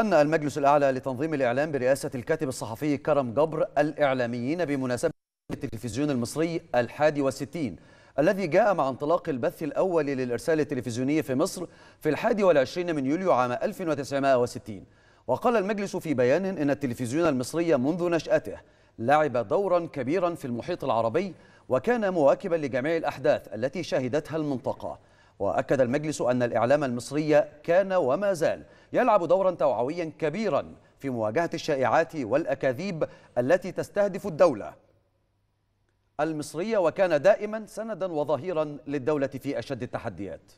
هنأ المجلس الأعلى لتنظيم الإعلام برئاسة الكاتب الصحفي كرم جبر الإعلاميين بمناسبة التلفزيون المصري الحادي والستين الذي جاء مع انطلاق البث الأول للإرسال التلفزيوني في مصر في الحادي والعشرين من يوليو عام 1960 وقال المجلس في بيان إن التلفزيون المصري منذ نشأته لعب دورا كبيرا في المحيط العربي وكان مواكبا لجميع الأحداث التي شهدتها المنطقة وأكد المجلس أن الإعلام المصري كان وما زال يلعب دورا توعويا كبيرا في مواجهة الشائعات والأكاذيب التي تستهدف الدولة المصرية وكان دائما سندا وظهيرا للدولة في أشد التحديات